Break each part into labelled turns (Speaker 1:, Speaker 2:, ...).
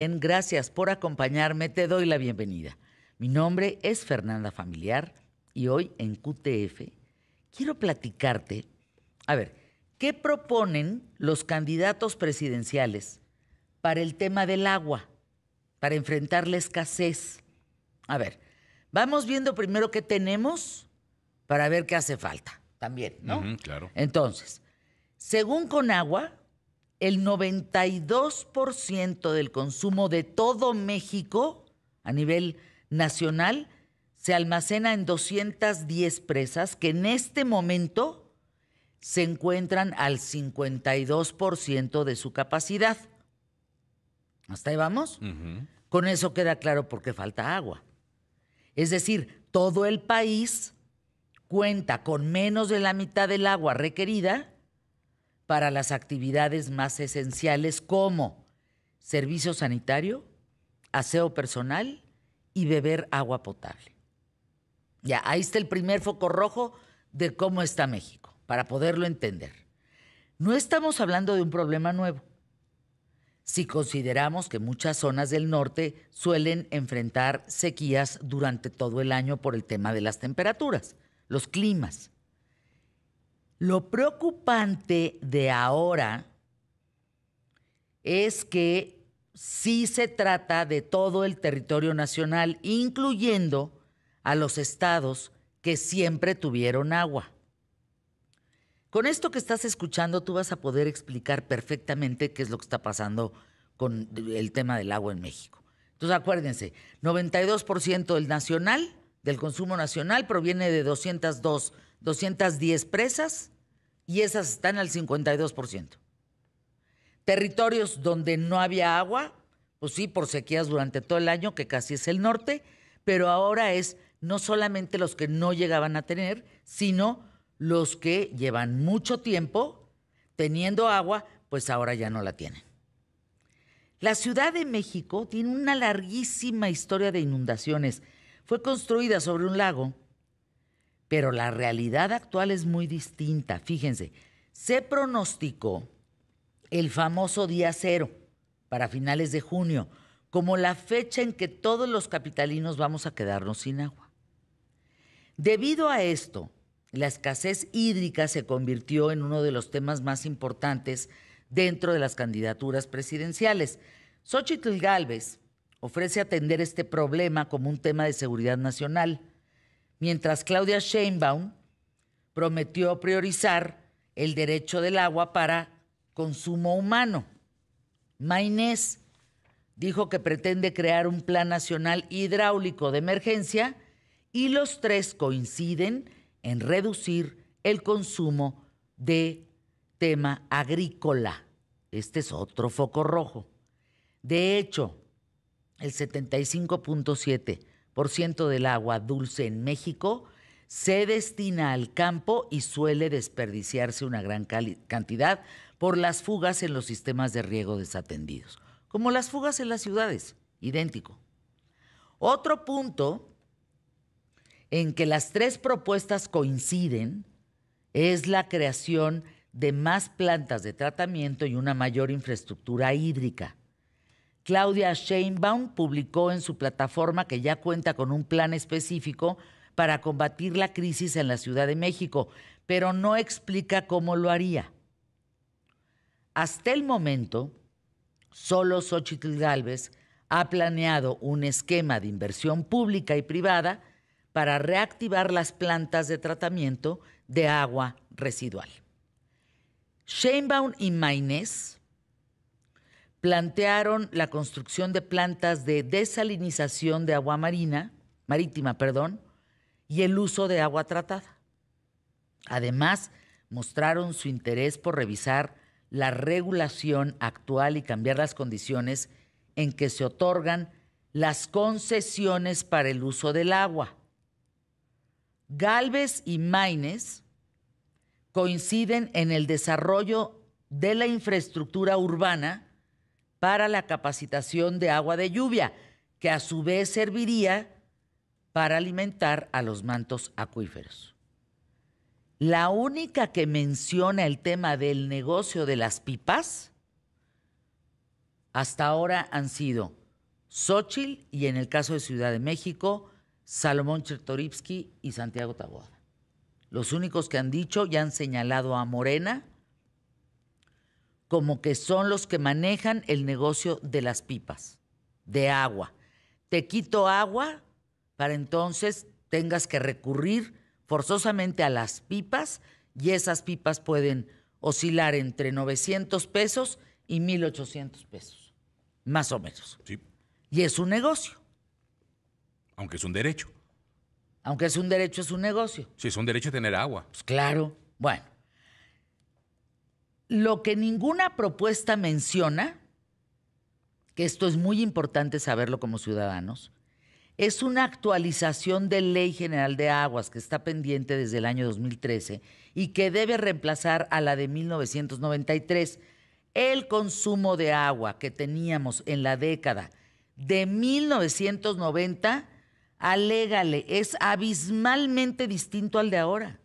Speaker 1: En gracias por acompañarme, te doy la bienvenida. Mi nombre es Fernanda Familiar y hoy en QTF quiero platicarte, a ver, ¿qué proponen los candidatos presidenciales para el tema del agua, para enfrentar la escasez? A ver, vamos viendo primero qué tenemos para ver qué hace falta también, ¿no? claro. Entonces, según Conagua, el 92% del consumo de todo México a nivel nacional se almacena en 210 presas que en este momento se encuentran al 52% de su capacidad. ¿Hasta ahí vamos? Con eso queda claro por qué falta agua. Es decir, todo el país cuenta con menos de la mitad del agua requerida para las actividades más esenciales como servicio sanitario, aseo personal y beber agua potable. Ya, ahí está el primer foco rojo de cómo está México, para poderlo entender. No estamos hablando de un problema nuevo, si consideramos que muchas zonas del norte suelen enfrentar sequías durante todo el año por el tema de las temperaturas, los climas. Lo preocupante de ahora es que sí se trata de todo el territorio nacional, incluyendo a los estados que siempre tuvieron agua. Con esto que estás escuchando, tú vas a poder explicar perfectamente qué es lo que está pasando con el tema del agua en México. Entonces, acuérdense, 92% del nacional, del consumo nacional, proviene de 202 210 presas y esas están al 52%. Territorios donde no había agua, pues sí, por sequías durante todo el año, que casi es el norte, pero ahora es no solamente los que no llegaban a tener, sino los que llevan mucho tiempo teniendo agua, pues ahora ya no la tienen. La Ciudad de México tiene una larguísima historia de inundaciones. Fue construida sobre un lago pero la realidad actual es muy distinta. Fíjense, se pronosticó el famoso día cero para finales de junio como la fecha en que todos los capitalinos vamos a quedarnos sin agua. Debido a esto, la escasez hídrica se convirtió en uno de los temas más importantes dentro de las candidaturas presidenciales. Xochitl Gálvez ofrece atender este problema como un tema de seguridad nacional mientras Claudia Sheinbaum prometió priorizar el derecho del agua para consumo humano. Maynés dijo que pretende crear un plan nacional hidráulico de emergencia y los tres coinciden en reducir el consumo de tema agrícola. Este es otro foco rojo. De hecho, el 75.7 ciento del agua dulce en México se destina al campo y suele desperdiciarse una gran cantidad por las fugas en los sistemas de riego desatendidos, como las fugas en las ciudades, idéntico. Otro punto en que las tres propuestas coinciden es la creación de más plantas de tratamiento y una mayor infraestructura hídrica. Claudia Sheinbaum publicó en su plataforma que ya cuenta con un plan específico para combatir la crisis en la Ciudad de México, pero no explica cómo lo haría. Hasta el momento, solo Xochitl Galvez ha planeado un esquema de inversión pública y privada para reactivar las plantas de tratamiento de agua residual. Sheinbaum y Maynés plantearon la construcción de plantas de desalinización de agua marina, marítima, perdón, y el uso de agua tratada. Además, mostraron su interés por revisar la regulación actual y cambiar las condiciones en que se otorgan las concesiones para el uso del agua. Galvez y Maines coinciden en el desarrollo de la infraestructura urbana para la capacitación de agua de lluvia, que a su vez serviría para alimentar a los mantos acuíferos. La única que menciona el tema del negocio de las pipas hasta ahora han sido Xochitl y en el caso de Ciudad de México, Salomón Chertorivsky y Santiago Taboada. Los únicos que han dicho y han señalado a Morena como que son los que manejan el negocio de las pipas, de agua. Te quito agua para entonces tengas que recurrir forzosamente a las pipas y esas pipas pueden oscilar entre 900 pesos y 1.800 pesos, más o menos. Sí. Y es un negocio. Aunque es un derecho. Aunque es un derecho, es un negocio. Sí, es un derecho tener agua. Pues claro. Bueno, lo que ninguna propuesta menciona, que esto es muy importante saberlo como ciudadanos, es una actualización de Ley General de Aguas que está pendiente desde el año 2013 y que debe reemplazar a la de 1993. El consumo de agua que teníamos en la década de 1990, alégale, es abismalmente distinto al de ahora.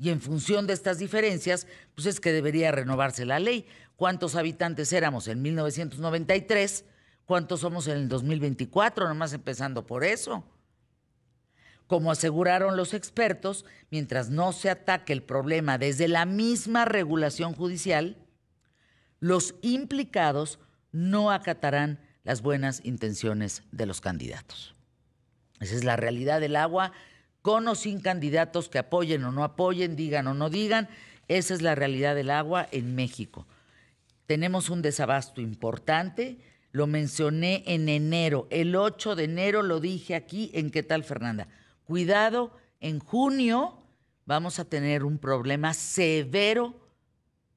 Speaker 1: Y en función de estas diferencias, pues es que debería renovarse la ley. ¿Cuántos habitantes éramos en 1993? ¿Cuántos somos en el 2024? Nomás empezando por eso. Como aseguraron los expertos, mientras no se ataque el problema desde la misma regulación judicial, los implicados no acatarán las buenas intenciones de los candidatos. Esa es la realidad del agua con o sin candidatos que apoyen o no apoyen, digan o no digan, esa es la realidad del agua en México. Tenemos un desabasto importante, lo mencioné en enero, el 8 de enero lo dije aquí en ¿Qué tal Fernanda? Cuidado, en junio vamos a tener un problema severo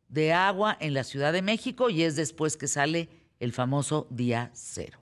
Speaker 1: de agua en la Ciudad de México y es después que sale el famoso día cero.